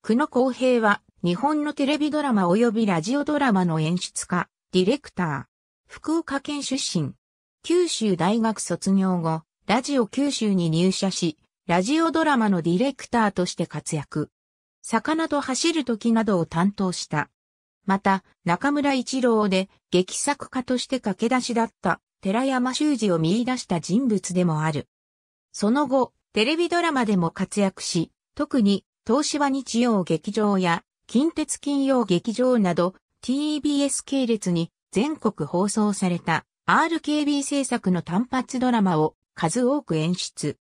久野公平は、日本のテレビドラマ及びラジオドラマの演出家、ディレクター、福岡県出身。九州大学卒業後、ラジオ九州に入社し、ラジオドラマのディレクターとして活躍。魚と走る時などを担当した。また、中村一郎で劇作家として駆け出しだった寺山修司を見出した人物でもある。その後、テレビドラマでも活躍し、特に東芝日曜劇場や近鉄金曜劇場など TBS 系列に全国放送された RKB 制作の単発ドラマを数多く演出。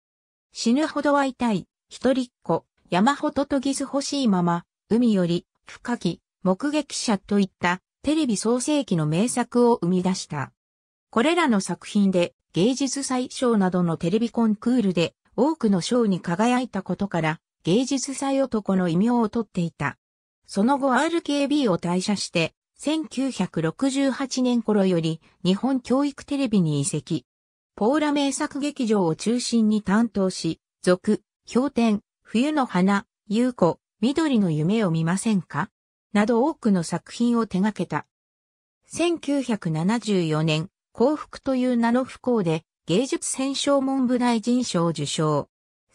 死ぬほど会いたい、一人っ子、山ほどとぎず欲しいまま、海より、深き、目撃者といったテレビ創世記の名作を生み出した。これらの作品で芸術祭賞などのテレビコンクールで多くの賞に輝いたことから芸術祭男の異名を取っていた。その後 RKB を退社して、1968年頃より日本教育テレビに移籍。ポーラ名作劇場を中心に担当し、続、氷点、冬の花、優子、緑の夢を見ませんかなど多くの作品を手掛けた。1974年、幸福という名の不幸で芸術選奨文部大臣賞を受賞。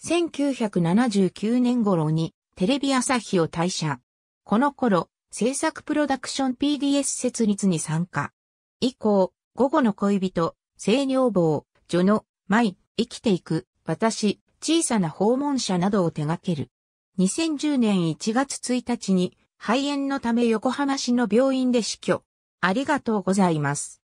1979年頃にテレビ朝日を退社。この頃、制作プロダクション PDS 設立に参加。以降、午後の恋人、性女房、女の、舞、生きていく、私、小さな訪問者などを手掛ける。2010年1月1日に肺炎のため横浜市の病院で死去。ありがとうございます。